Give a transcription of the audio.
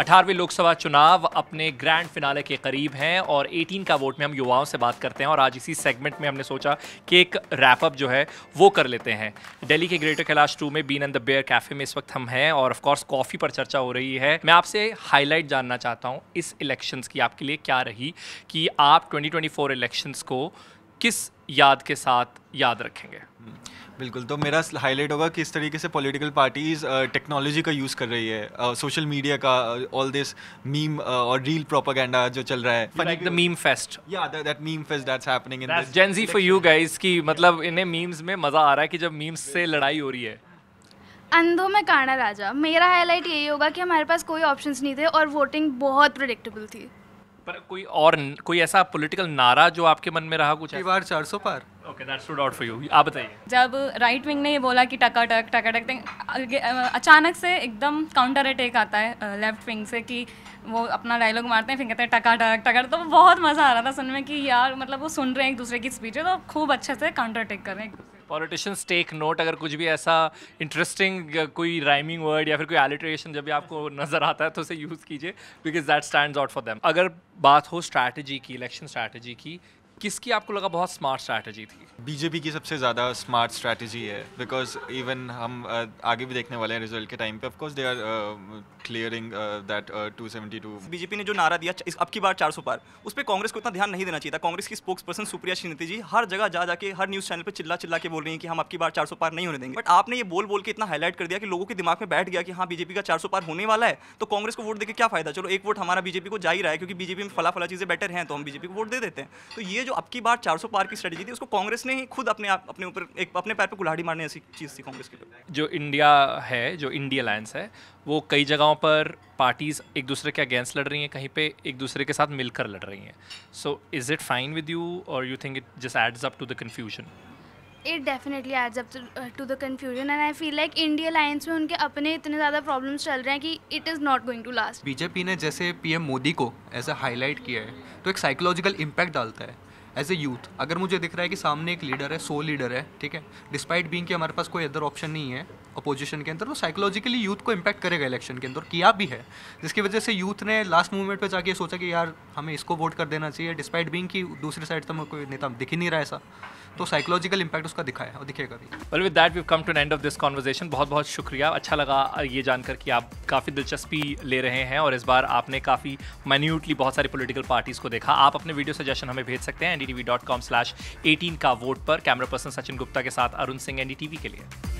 अठारहवें लोकसभा चुनाव अपने ग्रैंड फिनाले के करीब हैं और 18 का वोट में हम युवाओं से बात करते हैं और आज इसी सेगमेंट में हमने सोचा कि एक रैपअप जो है वो कर लेते हैं दिल्ली के ग्रेटर कैलाश टू में Bean and the Bear cafe में इस वक्त हम हैं और ऑफकोर्स कॉफ़ी पर चर्चा हो रही है मैं आपसे हाईलाइट जानना चाहता हूँ इस इलेक्शंस की आपके लिए क्या रही कि आप 2024 इलेक्शंस को किस याद के साथ याद रखेंगे हम्म। बिल्कुल तो मेरा हाईलाइट होगा किस तरीके से पॉलिटिकल पार्टीज टेक्नोलॉजी का यूज़ कर रही है सोशल मीडिया का ऑल दिस मीम और रील प्रोपागेंडा जो चल रहा है लाइक द मीम फेस्ट या that meme fest that's happening in Gen Z for you guys की मतलब इन्हें मीम्स में मज़ा आ रहा है कि जब मीम्स से लड़ाई हो रही है अंधों में काना राजा मेरा हाईलाइट यही होगा कि हमारे पास कोई ऑप्शंस नहीं थे और वोटिंग बहुत प्रोडिक्टेबल थी पर कोई और कोई ऐसा पॉलिटिकल नारा जो आपके मन में रहा कुछ बार चार सौ पार आप बताइए जब राइट विंग ने ये बोला कि टका टक टका टक अचानक से एकदम काउंटर अटैक आता है लेफ्ट विंग से कि वो अपना डायलॉग मारते हैं फिर कहते हैं टका टक टकर तो बहुत मज़ा आ रहा था सुनने में कि यार मतलब वो सुन रहे हैं एक दूसरे की स्पीच है तो खूब अच्छे से काउंटर अटैक कर रहे हैं पॉलिटिशियंस टेक नोट अगर कुछ भी ऐसा इंटरेस्टिंग कोई राइमिंग वर्ड या फिर कोई एलिट्रेशन जब भी आपको नज़र आता है तो उसे यूज़ कीजिए because that stand out for them अगर बात हो स्ट्रैटेजी की इलेक्शन स्ट्रैटेजी की किसकी आपको लगा बहुत स्मार्ट स्ट्रैटेजी थी बीजेपी की सबसे ज़्यादा स्मार्ट स्ट्रैटेजी है बिकॉज इवन हम आगे भी देखने वाले हैं रिजल्ट के टाइम पे of course they are clearing that 272 BJP ने जो नारा दिया इस अब की बार 400 पार उस पर कांग्रेस को इतना ध्यान नहीं देना चाहिए था कांग्रेस की स्पोक्स पर्सन सुप्रिया श्रीनीति जी हर जगह जा जाके हर न्यूज़ चैनल पर चिल्ला चिल्ला के बोल रही है कि हम आपकी बार चार पार नहीं होने देंगे बट आपने ये बोल बोल के इतना हाईलाइट कर दिया कि लोगों के दिमाग में बैठ गया कि हाँ बीजेपी का चार पार होने वाला है तो कांग्रेस को वोट देकर क्या फायदा चलो एक वोट हमारा बीजेपी को जा ही रहा है क्योंकि बीजेपी में फला फला चीज़ें बेटर हैं तो हम बीजेपी को वोट दे देते हैं तो ये जो अब की बार 400 पार की स्ट्रेटजी थी उसको कांग्रेस ने ही खुद अपने आप अपने ऊपर एक अपने पैर पर कुल्हाड़ी मारने ऐसी चीज़ थी कांग्रेस के लिए जो इंडिया है जो इंडिया अलायंस है वो कई जगहों पर पार्टीज़ एक दूसरे के अगेंस्ट लड़ रही हैं कहीं पे एक दूसरे के साथ मिलकर लड़ रही हैं so is it fine with you और you think it just adds up to the confusion it definitely adds up to the confusion and I feel like India alliance में उनके अपने इतने ज़्यादा प्रॉब्लम्स चल रहे हैं कि it is not going to last BJP ने जैसे पीएम मोदी को एज अ हाईलाइट किया है तो एक साइकोलॉजिकल इम्पैक्ट डालता है एज ए यूथ अगर मुझे दिख रहा है कि सामने एक लीडर है सो लीडर है ठीक है डिस्पाइट बींग हमारे पास कोई अदर ऑप्शन नहीं है अपोजिशन के अंदर तो साइकोलॉजिकली यूथ को इम्पैक्ट करेगा इलेक्शन के अंदर किया भी है जिसकी वजह से यूथ ने लास्ट मूवमेंट पर जाके सोचा कि यार हमें इसको वोट कर देना चाहिए डिस्पाइट बींग की दूसरी साइड तो कोई नेता दिख ही नहीं रहा ऐसा तो साइकोलॉजिकल इम्पैक्ट उसका दिखाया है और दिखेगा भी well with that we come to end of this conversation बहुत बहुत शुक्रिया अच्छा लगा ये जानकर कि आप काफ़ी दिलचस्पी ले रहे हैं और इस बार आपने काफ़ी माइन्यूटली बहुत सारी पोलिटिकल पार्टीज़ को देखा आप अपने वीडियो सजेशन हमें भेज सकते हैं N D T V dot com slash eighteen का वोट पर कैमरा पर्सन सचिन गुप्ता के साथ Arun Singh N D T V के लिए